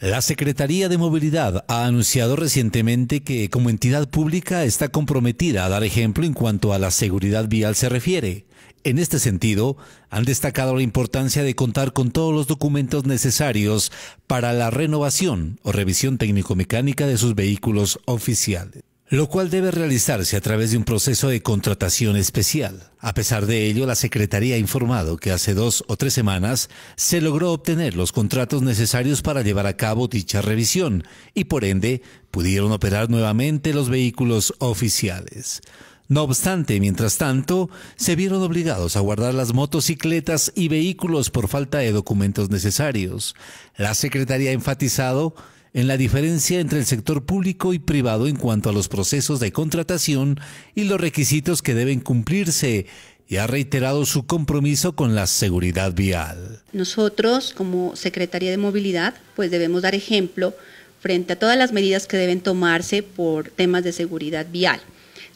La Secretaría de Movilidad ha anunciado recientemente que como entidad pública está comprometida a dar ejemplo en cuanto a la seguridad vial se refiere. En este sentido, han destacado la importancia de contar con todos los documentos necesarios para la renovación o revisión técnico-mecánica de sus vehículos oficiales lo cual debe realizarse a través de un proceso de contratación especial. A pesar de ello, la Secretaría ha informado que hace dos o tres semanas se logró obtener los contratos necesarios para llevar a cabo dicha revisión y por ende pudieron operar nuevamente los vehículos oficiales. No obstante, mientras tanto, se vieron obligados a guardar las motocicletas y vehículos por falta de documentos necesarios. La Secretaría ha enfatizado en la diferencia entre el sector público y privado en cuanto a los procesos de contratación y los requisitos que deben cumplirse y ha reiterado su compromiso con la seguridad vial. Nosotros, como Secretaría de Movilidad, pues debemos dar ejemplo frente a todas las medidas que deben tomarse por temas de seguridad vial.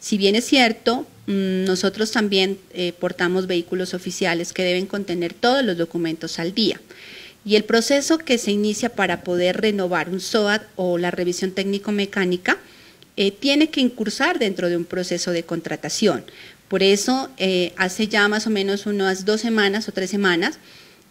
Si bien es cierto, mm, nosotros también eh, portamos vehículos oficiales que deben contener todos los documentos al día y el proceso que se inicia para poder renovar un SOAT o la revisión técnico-mecánica eh, tiene que incursar dentro de un proceso de contratación. Por eso, eh, hace ya más o menos unas dos semanas o tres semanas,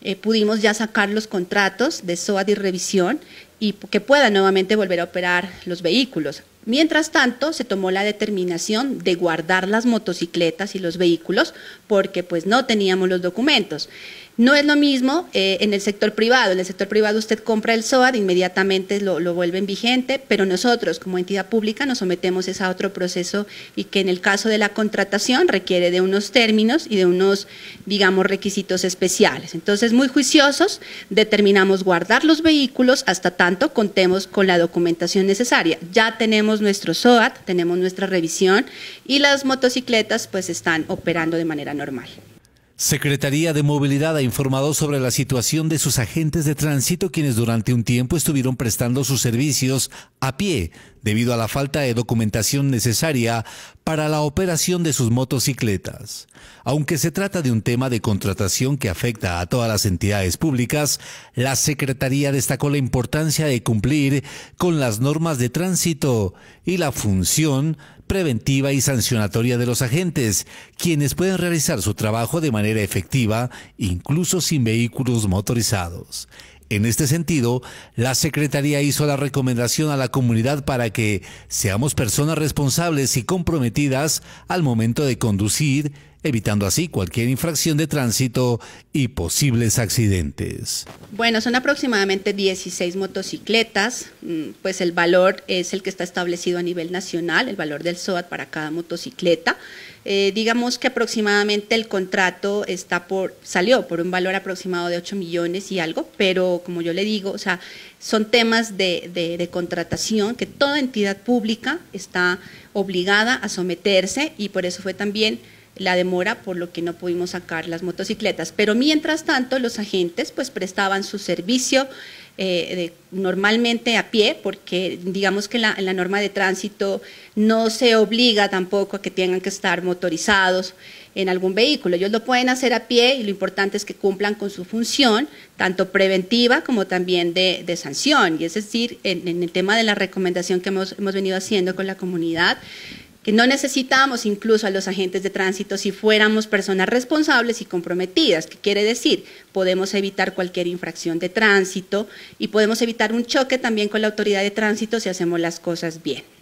eh, pudimos ya sacar los contratos de SOAD y revisión y que puedan nuevamente volver a operar los vehículos. Mientras tanto, se tomó la determinación de guardar las motocicletas y los vehículos porque pues no teníamos los documentos. No es lo mismo eh, en el sector privado. En el sector privado usted compra el SOAD, inmediatamente lo, lo, vuelven vigente, pero nosotros como entidad pública nos sometemos a otro proceso y que en el caso de la contratación requiere de unos términos y de unos, digamos, requisitos especiales. Entonces, muy juiciosos, determinamos guardar los vehículos hasta tanto contemos con la documentación necesaria. Ya tenemos nuestro SOAD, tenemos nuestra revisión y las motocicletas pues están operando de manera normal. Secretaría de Movilidad ha informado sobre la situación de sus agentes de tránsito quienes durante un tiempo estuvieron prestando sus servicios a pie debido a la falta de documentación necesaria para la operación de sus motocicletas. Aunque se trata de un tema de contratación que afecta a todas las entidades públicas, la Secretaría destacó la importancia de cumplir con las normas de tránsito y la función preventiva y sancionatoria de los agentes, quienes pueden realizar su trabajo de manera efectiva incluso sin vehículos motorizados. En este sentido, la Secretaría hizo la recomendación a la comunidad para que seamos personas responsables y comprometidas al momento de conducir evitando así cualquier infracción de tránsito y posibles accidentes. Bueno, son aproximadamente 16 motocicletas, mm, pues el valor es el que está establecido a nivel nacional, el valor del SOAT para cada motocicleta. Eh, digamos que aproximadamente el contrato está por, salió por un valor aproximado de 8 millones y algo, pero como yo le digo, o sea, son temas de contratación que toda entidad pública está obligada a someterse y por eso fue también la demora, por lo que no pudimos sacar las motocicletas. Pero mientras tanto, los agentes pues prestaban su servicio eh, normalmente a pie, porque digamos que la, la norma de tránsito no se obliga tampoco a que tengan que estar motorizados en algún vehículo. Ellos lo pueden hacer a pie y lo importante es que cumplan con su función, tanto preventiva como también de, de sanción. Y es decir, en, el tema de la recomendación que hemos, hemos venido haciendo con la comunidad, que no necesitamos incluso a los agentes de tránsito si fuéramos personas responsables y comprometidas, que quiere decir, podemos evitar cualquier infracción de tránsito y podemos evitar un choque también con la autoridad de tránsito si hacemos las cosas bien.